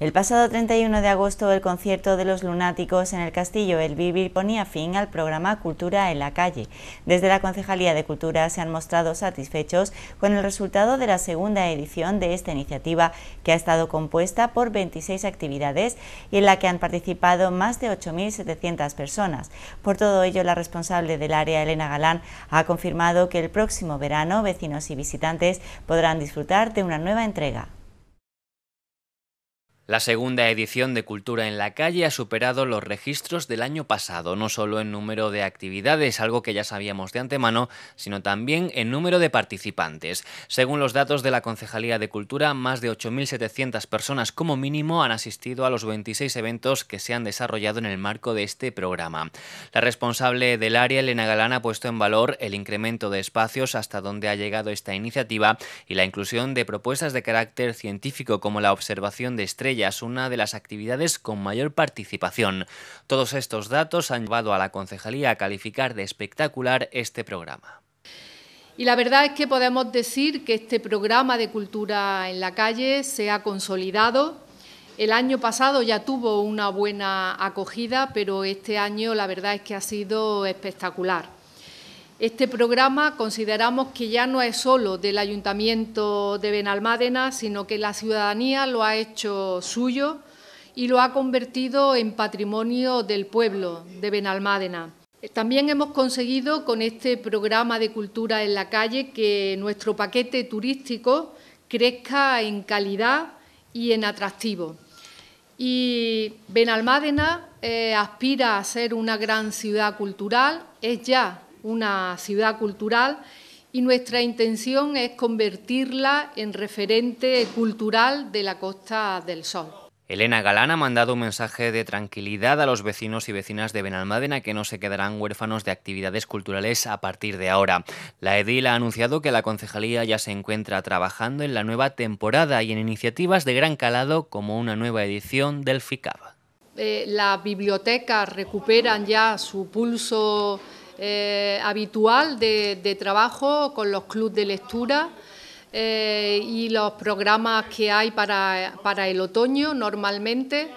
El pasado 31 de agosto, el concierto de los lunáticos en el castillo El Vivir ponía fin al programa Cultura en la calle. Desde la Concejalía de Cultura se han mostrado satisfechos con el resultado de la segunda edición de esta iniciativa, que ha estado compuesta por 26 actividades y en la que han participado más de 8.700 personas. Por todo ello, la responsable del área, Elena Galán, ha confirmado que el próximo verano vecinos y visitantes podrán disfrutar de una nueva entrega. La segunda edición de Cultura en la Calle ha superado los registros del año pasado, no solo en número de actividades, algo que ya sabíamos de antemano, sino también en número de participantes. Según los datos de la Concejalía de Cultura, más de 8.700 personas como mínimo han asistido a los 26 eventos que se han desarrollado en el marco de este programa. La responsable del área, Elena Galán, ha puesto en valor el incremento de espacios hasta donde ha llegado esta iniciativa y la inclusión de propuestas de carácter científico como la observación de estrellas es una de las actividades con mayor participación. Todos estos datos han llevado a la concejalía a calificar de espectacular este programa. Y la verdad es que podemos decir que este programa de cultura en la calle se ha consolidado. El año pasado ya tuvo una buena acogida, pero este año la verdad es que ha sido espectacular. Este programa consideramos que ya no es solo del Ayuntamiento de Benalmádena, sino que la ciudadanía lo ha hecho suyo y lo ha convertido en patrimonio del pueblo de Benalmádena. También hemos conseguido con este programa de cultura en la calle que nuestro paquete turístico crezca en calidad y en atractivo. Y Benalmádena eh, aspira a ser una gran ciudad cultural, es ya una ciudad cultural y nuestra intención es convertirla en referente cultural de la Costa del Sol. Elena Galán ha mandado un mensaje de tranquilidad a los vecinos y vecinas de Benalmádena que no se quedarán huérfanos de actividades culturales a partir de ahora. La edil ha anunciado que la concejalía ya se encuentra trabajando en la nueva temporada y en iniciativas de gran calado como una nueva edición del FICAB. Eh, las bibliotecas recuperan ya su pulso eh, habitual de, trabajo con los clubes de lectura eh, y los programas que hay para, el otoño normalmente.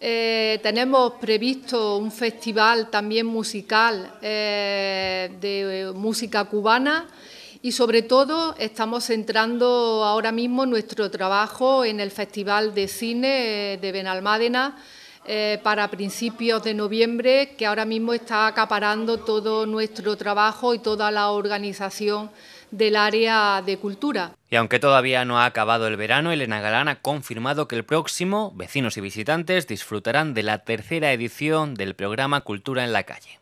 Eh, tenemos previsto un festival también musical de música cubana y sobre todo estamos centrando ahora mismo nuestro trabajo en el Festival de Cine de Benalmádena, eh, para principios de noviembre, que ahora mismo está acaparando todo nuestro trabajo y toda la organización del área de cultura. Y aunque todavía no ha acabado el verano, Elena Galán ha confirmado que el próximo, vecinos y visitantes disfrutarán de la tercera edición del programa Cultura en la Calle.